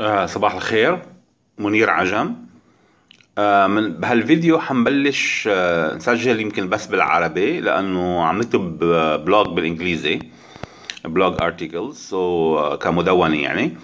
آه صباح الخير منير عجم آه من بهالفيديو حنبلش آه نسجل يمكن بس بالعربي لانه عم نكتب بلوج بالانجليزي بلوج ارتكلز آه، سو كمدونه يعني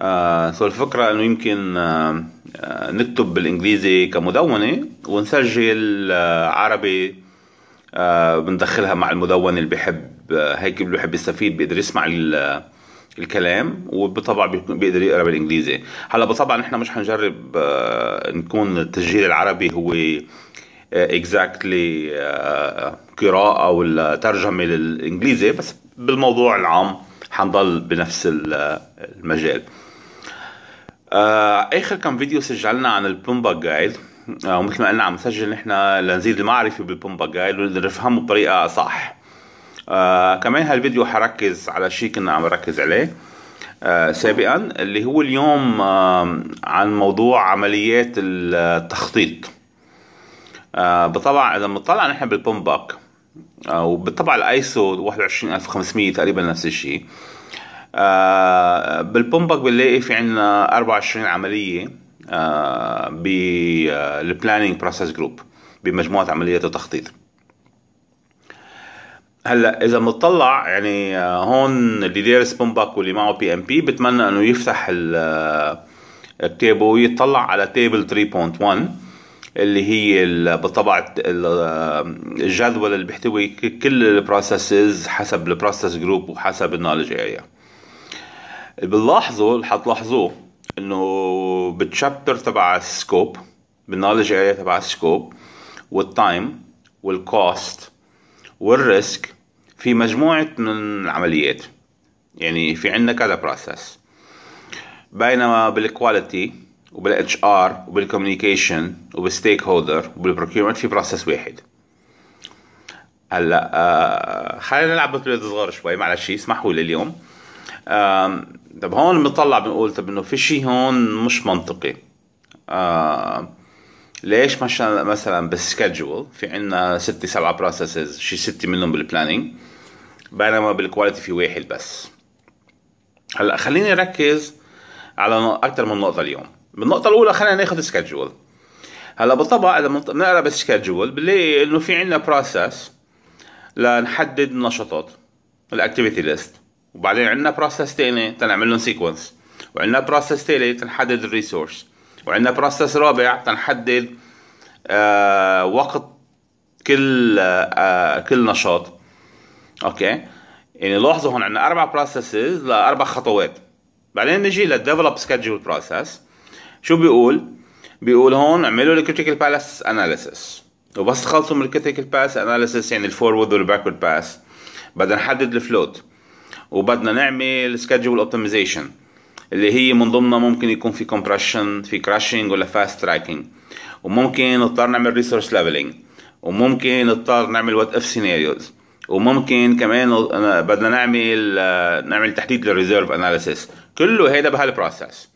آه سو الفكره انه يمكن آه،, آه نكتب بالانجليزي كمدونه ونسجل آه عربي آه بندخلها مع المدون اللي بحب آه هيك اللي بحب يستفيد بيقدر يسمع الكلام وبطبع بيقدر يقرا بالانجليزي هلا بطبع نحن مش حنجرب آه، نكون التسجيل العربي هو اكزاكتلي آه، آه، قراءه ولا ترجمه للانجليزي بس بالموضوع العام حنضل بنفس المجال اخر كم فيديو سجلنا عن البومبا جايد ومثل ما قلنا عم نسجل نحن لنزيد المعرفه بالبومبا جايد ونفهمه بطريقه صح آه، كمان هالفيديو حركز على شيء كنا عم نركز عليه آه سابقا اللي هو اليوم آه عن موضوع عمليات التخطيط آه اذا بنطلع نحن بالبومباك آه وبالطبع الايسو 21500 تقريبا نفس الشيء آه بالبومبك بنلاقي في عندنا 24 عمليه آه بالبلاننج بروسيس جروب بمجموعه عمليات التخطيط هلا اذا بنطلع يعني آه، هون اللي دارس بومباك واللي معه بي ام بي بتمنى انه يفتح آه، التيبل ويطلع على تيبل 3.1 اللي هي بالطبع آه، الجدول اللي بيحتوي كل البروسيسز حسب البروسيس جروب وحسب النولج اريا بنلاحظوا حتلاحظوه انه بالتشابتر تبع السكوب بالنولج اريا تبع السكوب والتايم والكوست والريسك في مجموعة من العمليات يعني في عندنا كذا بروسس بينما بالكواليتي وبالاتش ار وبالكوميونيكيشن وبالستيك هولدر وبالبروكيومنت في بروسس واحد هلا آه، خلينا نلعب بطولة صغار شوي معلش اسمحوا لي اليوم طب هون بنطلع بنقول طب انه في شيء هون مش منطقي ليش مثلا مثلا بالسكجول في عندنا ست سبعة بروسيسز شي ستة منهم بالبلاننج بينما بالكواليتي في واحد بس هلا خليني ركز على اكثر من نقطه اليوم بالنقطه الاولى خلينا ناخذ سكجول هلا بالطبع اذا بنقرا بالسكجول بنلاقي انه في عندنا بروسيس لنحدد النشاطات الاكتيفيتي ليست وبعدين عندنا بروسيس ثاني تنعمل لهم سيكونس وعندنا بروسيس ثالث تنحدد الريسورس وعندنا بروسس رابع تنحدد آه وقت كل آه كل نشاط اوكي يعني لاحظوا هون عندنا اربع بروسيسز لاربع خطوات بعدين نجي للديفلوب سكجول بروسس شو بيقول بيقول هون اعملوا الكريتيكال باس اناليسيس وبس تخلصوا من الكريتيكال باس اناليسيس يعني الفورورد والباكورد باس بدنا نحدد الفلوت وبدنا نعمل سكجول اوبتمايزيشن اللي هي من ضمنها ممكن يكون في كومبريشن في كراشنج ولا فاست تراكنج وممكن نضطر نعمل ريسورس ليفلنج وممكن نضطر نعمل وات اف سيناريوز وممكن كمان بدنا نعمل آه، نعمل تحديد للريزيرف اناليسيس كله هيدا بهالبروسس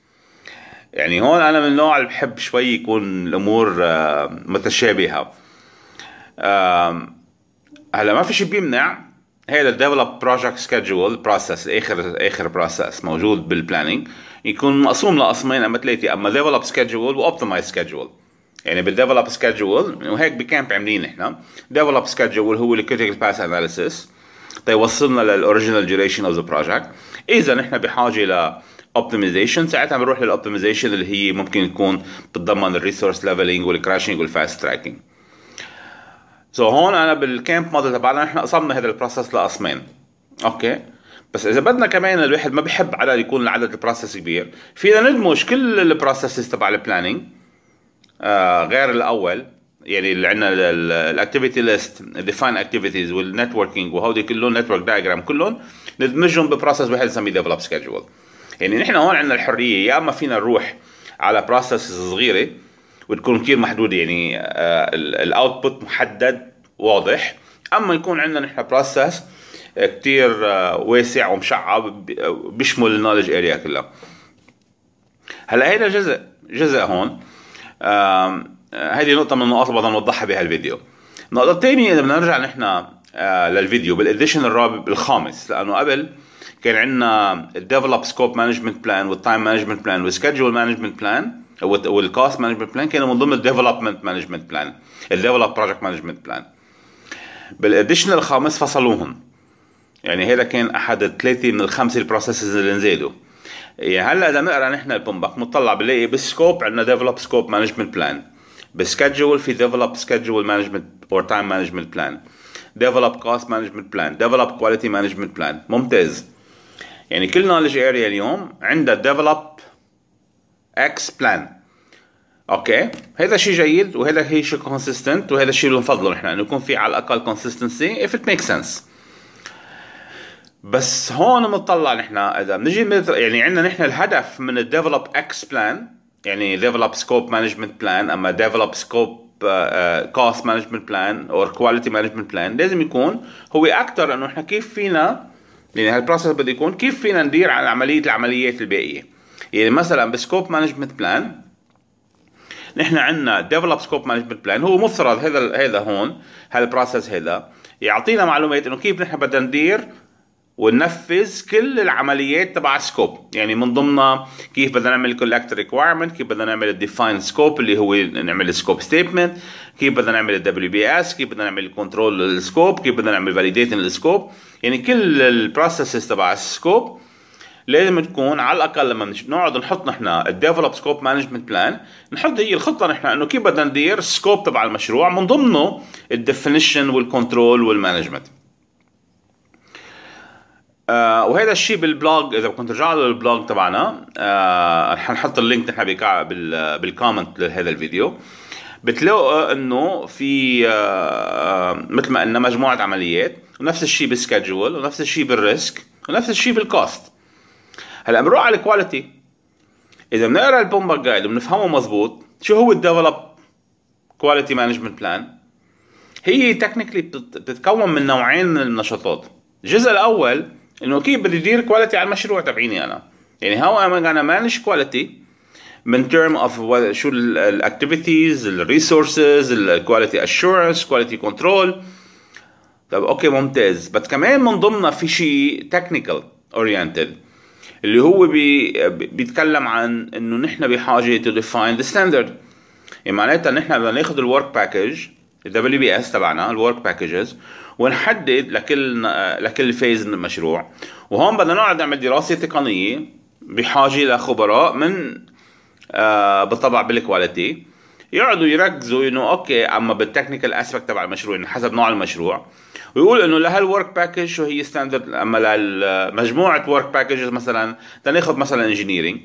يعني هون انا من النوع اللي بحب شوي يكون الامور آه، متشابهه هلا ما في شيء بيمنع هذا الديفلوب بروجكت سكجول بروسس اخر اخر بروسس موجود بالبلاننج يكون مقسوم لقسمين اما ثلاثه اما ديفلوب سكجول واوبتمايز سكجول يعني بالديفلوب سكجول وهيك بكامب عاملين احنا ديفلوب سكجول هو الكريتيكال باس اناليسيس تيوصلنا للاوريجينال ديوريشن اوف ذا بروجكت اذا نحن بحاجه ل اوبتمايزيشن ساعتها بنروح للاوبتمايزيشن اللي هي ممكن تكون بتضمن الريسورس ليفلينج والكراشنج والفاست تراكنج سو so, هون انا بالكامب موديل تبعنا نحن قسمنا هذا البروسس لقسمين اوكي بس اذا بدنا كمان الواحد ما بحب عدد يكون العدد البروسس كبير فينا ندمج كل البروسيسز تبع البلاننج آه غير الاول يعني اللي عندنا الاكتيفيتي ليست الديفاين اكتيفيتيز والنتوركينج وهودي كلهم نتورك دايجرام كلهم ندمجهم ببروسس واحد نسميه ديفلوب سكيدجول يعني نحن هون عندنا الحريه يا اما فينا نروح على بروسيس صغيره وتكون كثير محدوده يعني آه، الاوتبوت محدد واضح اما يكون عندنا نحن بروسس آه، كتير آه، واسع ومشعب آه، بيشمل النولج اريا كلها هلا هيدا جزء جزء هون هذه نقطة من النقاط اللي بدنا نوضحها بهالفيديو النقطة الثانية إذا بدنا نرجع نحن للفيديو بالإديشن الرابع الخامس لأنه قبل كان عندنا الديفلوب سكوب مانجمنت بلان والتايم مانجمنت بلان والسكجول مانجمنت بلان والكوست مانجمنت بلان كانوا من ضمن الديفلوبمنت مانجمنت بلان الديفلوب بروجكت مانجمنت بلان بالاديشنال الخامس فصلوهم يعني هذا كان احد الثلاثه من الخمسه البروسيسز اللي نزلوا يعني إيه، هلا اذا نقرا نحن البومباك بنطلع بنلاقي بالسكوب عندنا ديفلوب سكوب مانجمنت بلان بالسكجول في ديفلوب سكجول مانجمنت اور تايم مانجمنت بلان ديفلوب كوست مانجمنت بلان ديفلوب كواليتي مانجمنت بلان ممتاز يعني كل نولج اريا اليوم عندها ديفلوب اكس بلان اوكي هذا شيء جيد وهذا هي شيء كونسيستنت وهذا الشيء اللي بنفضله نحن انه يكون في على الاقل كونسيستنسي اف ات ميك سنس بس هون بنطلع نحن اذا بنجي يعني عندنا نحن الهدف من الديفلوب اكس بلان يعني ديفلوب سكوب مانجمنت بلان اما ديفلوب سكوب كوست مانجمنت بلان او كواليتي مانجمنت بلان لازم يكون هو اكثر انه نحن كيف فينا يعني هالبروسس بده يكون كيف فينا ندير على عمليه العمليات الباقيه يعني مثلا بسكوب مانجمنت بلان نحن عندنا ديفلوب سكوب مانجمنت بلان هو مفترض هذا هذا هون هذا هذا يعطينا معلومات انه كيف نحن بدنا ندير وننفذ كل العمليات تبع سكوب يعني من ضمنها كيف بدنا نعمل كولكت ريكوايرمنت كيف بدنا نعمل الديفاين سكوب اللي هو نعمل سكوب ستيتمنت كيف بدنا نعمل الدبليو بي اس كيف بدنا نعمل كنترول للسكوب كيف بدنا نعمل فاليديتنج للسكوب يعني كل البروسيسز تبع السكوب لازم تكون على الاقل لما نقعد نحط نحن الديفلوب سكوب مانجمنت بلان نحط هي الخطه نحن انه كيف بدنا ندير السكوب تبع المشروع من ضمنه الديفينيشن والكنترول والمانجمنت آه وهذا الشيء بالبلوج اذا كنت رجع له البلوج تبعنا آه حنحط اللينك نحن بالكومنت لهذا الفيديو بتلاقوا آه، انه في آه،, آه مثل ما قلنا مجموعه عمليات ونفس الشيء بالسكجول ونفس الشيء بالريسك ونفس الشيء بالكوست هلا بنروح على الكواليتي اذا بنقرا البومبا جايد وبنفهمه مزبوط شو هو الديفلوب كواليتي مانجمنت بلان هي تكنيكلي بتتكون من نوعين من النشاطات الجزء الاول انه كيف بدي ادير كواليتي على المشروع تبعيني انا يعني هاو ام انا مانج كواليتي من تيرم اوف شو الاكتيفيتيز الريسورسز الكواليتي اشورنس كواليتي كنترول طب اوكي ممتاز بس كمان من ضمنها في شيء تكنيكال اورينتد اللي هو بي بيتكلم عن انه نحن بحاجه تو ديفاين ذا ستاندرد معناتها نحن بدنا ناخذ الورك باكج الدبليو بي اس تبعنا الورك باكجز ونحدد لكل لكل فيز من المشروع وهون بدنا نقعد نعمل دراسه تقنيه بحاجه لخبراء من آه بالطبع بالكواليتي يقعدوا يركزوا انه اوكي اما بالتكنيكال اسبكت تبع المشروع انه حسب نوع المشروع ويقول انه لهالورك باكج شو هي ستاندرد اما لمجموعه ورك باكجز مثلا تناخذ مثلا انجينيرنج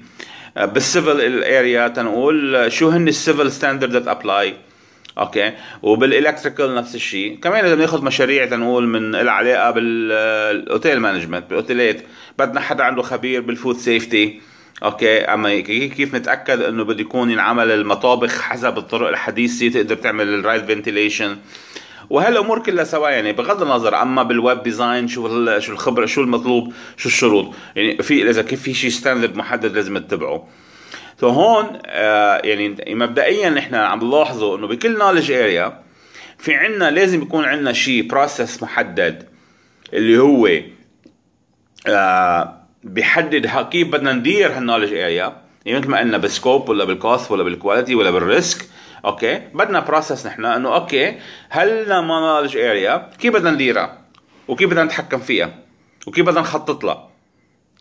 بالسيفل الاريا تنقول شو هن السيفل ستاندرد ذات ابلاي اوكي وبالالكتريكال نفس الشيء كمان اذا ناخذ مشاريع تنقول من العلاقه بالاوتيل مانجمنت بالاوتيلات بدنا حدا عنده خبير بالفود سيفتي اوكي اما كيف نتاكد انه بده يكون ينعمل المطابخ حسب الطرق الحديثه تقدر تعمل الرايت فنتيليشن وهالامور كلها سوا يعني بغض النظر اما بالويب ديزاين شو شو الخبره شو المطلوب شو الشروط يعني في اذا كيف في شيء ستاندرد محدد لازم تتبعه فهون آه، يعني مبدئيا نحن عم نلاحظه انه بكل نولج اريا في عنا لازم يكون عندنا شيء بروسس محدد اللي هو آه بيحدد كيف بدنا ندير هالنولج اريا يعني مثل ما قلنا بالسكوب ولا بالكوست ولا بالكواليتي ولا بالريسك اوكي بدنا بروسس نحن انه اوكي هلا ما نولج اريا كيف بدنا نديرها وكيف بدنا نتحكم فيها وكيف بدنا نخطط لها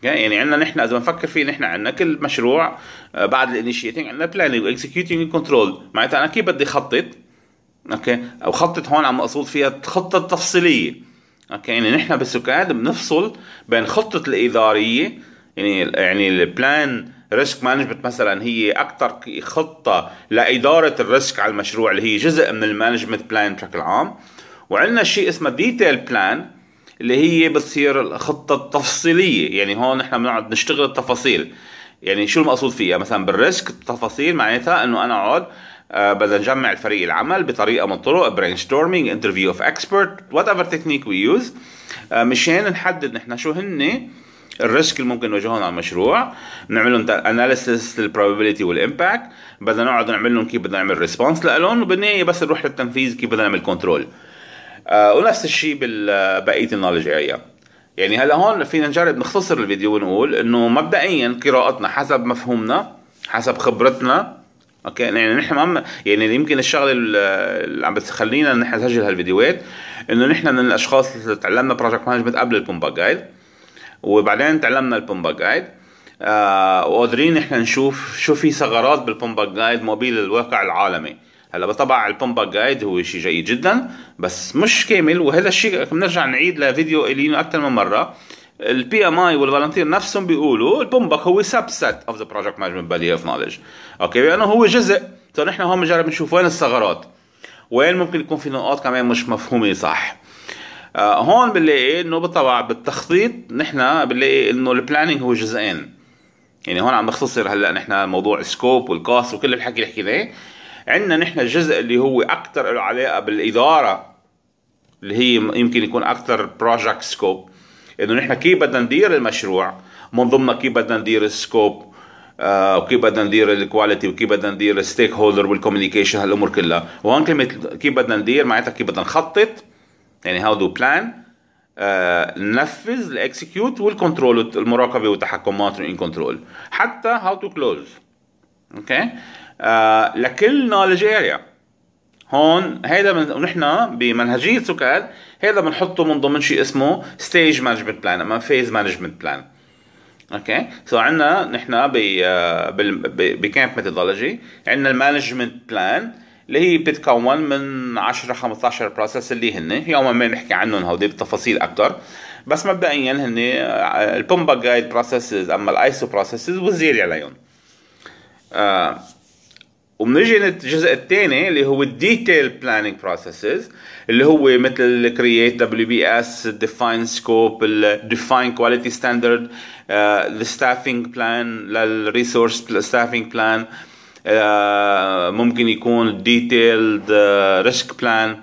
يعني عندنا نحن اذا بنفكر فيه نحن عندنا كل مشروع آه، بعد الانيشيتنج عندنا بلاننج واكسكيوتنج كنترول معناتها انا كيف بدي خطط اوكي او خطط هون عم اقصد فيها خطه تفصيليه اوكي يعني نحن بالسكاد بنفصل بين خطه الاداريه يعني يعني البلان ريسك مانجمنت مثلا هي اكثر خطه لاداره الريسك على المشروع اللي هي جزء من المانجمنت بلان بشكل عام وعندنا شيء اسمه ديتيل بلان اللي هي بتصير الخطه التفصيليه يعني هون نحن بنقعد نشتغل التفاصيل يعني شو المقصود فيها مثلا بالريسك التفاصيل معناتها انه انا اقعد آه، بدنا نجمع الفريق العمل بطريقه من الطرق برين ستورمينج انترفيو اوف اكسبرت وات ايفر تكنيك وي يوز مشان نحدد نحن شو هن الريسك اللي ممكن نواجههم على المشروع بنعمل لهم اناليسيس للبروبابيلتي والامباكت بدنا نقعد نعمل لهم كيف بدنا نعمل ريسبونس لهم وبالنهايه بس نروح للتنفيذ كيف بدنا نعمل كنترول آه ونفس الشيء بالبقيه النولج اريا يعني هلا هون فينا نجرب نختصر الفيديو ونقول انه مبدئيا قراءتنا حسب مفهومنا حسب خبرتنا اوكي يعني نحن ما يعني يمكن الشغله اللي عم بتخلينا نحن نسجل هالفيديوهات انه نحن من الاشخاص اللي تعلمنا بروجكت مانجمنت قبل البومبا جايد وبعدين تعلمنا البومبا جايد آه وقادرين نحن نشوف شو في ثغرات بالبومبا جايد موبيل الواقع العالمي هلا بطبع البومبا جايد هو شيء جيد جدا بس مش كامل وهذا الشيء بنرجع نعيد لفيديو الينا اكثر من مره البي ام اي والفالنتير نفسهم بيقولوا البومبك هو سبست اوف ذا بروجكت مانجمنت بالي اوف نولج اوكي لانه يعني هو جزء فنحن هون بنجرب نشوف وين الثغرات وين ممكن يكون في نقاط كمان مش مفهومه صح آه هون بنلاقي انه بالطبع بالتخطيط نحن بنلاقي انه البلاننج هو جزئين يعني هون عم نختصر هلا نحن موضوع السكوب والكاست وكل الحكي اللي حكيناه عندنا نحن الجزء اللي هو اكثر له علاقه بالاداره اللي هي يمكن يكون اكثر بروجكت سكوب انه نحن كيف بدنا ندير المشروع من ضمنها كيف بدنا ندير السكوب آه وكيف بدنا ندير الكواليتي وكيف بدنا ندير الستيك هولدر والكوميونيكيشن هالامور كلها وهون كلمه كيف بدنا ندير معناتها كيف بدنا نخطط يعني هاو دو بلان ننفذ الاكسكيوت والكنترول المراقبه والتحكم مونترين كنترول حتى هاو تو كلوز اوكي لكل نولج اريا هون هيدا من... ونحن بمنهجيه سكال هيدا بنحطه من ضمن شيء اسمه ستيج مانجمنت بلان اما فيز مانجمنت بلان اوكي سو عندنا نحن ب بكامب ميثودولوجي عندنا المانجمنت بلان اللي هي بتتكون من 10 15 بروسيس اللي هن يوما ما نحكي عنهم هودي بالتفاصيل اكثر بس مبدئيا هن البومبا جايد بروسيسز اما الايسو بروسيسز والزيري عليهم آه وبنجي للجزء الثاني اللي هو الديتيل بلاننج بروسيسز اللي هو مثل الكرييت دبليو بي اس الديفاين سكوب الديفاين كواليتي ستاندرد الستافنج بلان للريسورس ستافنج بلان ممكن يكون ديتيلد ريسك بلان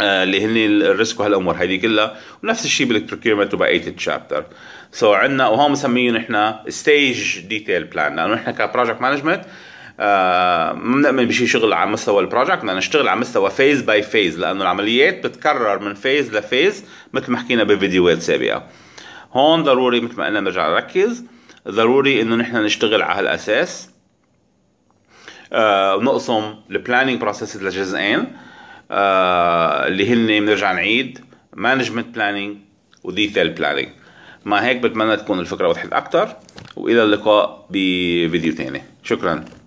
اللي هن الريسك وهالامور هيدي كلها ونفس الشيء بالبروكيرمنت وبقيه الشابتر سو so عندنا وهون بنسميه نحن ستيج ديتيل بلان لانه نحن كبروجكت مانجمنت آه، ما بنأمن بشيء شغل على مستوى البروجكت بدنا نشتغل على مستوى فيز باي فيز لانه العمليات بتكرر من فيز لفيز مثل ما حكينا بفيديوهات سابقه هون ضروري مثل ما قلنا نرجع نركز ضروري انه نحن نشتغل على هالاساس آه نقسم البلانينج بروسيس لجزئين آه اللي هن بنرجع نعيد مانجمنت بلانينج وديتيل بلانينج مع هيك بتمنى تكون الفكره وضحت اكثر والى اللقاء بفيديو ثاني شكرا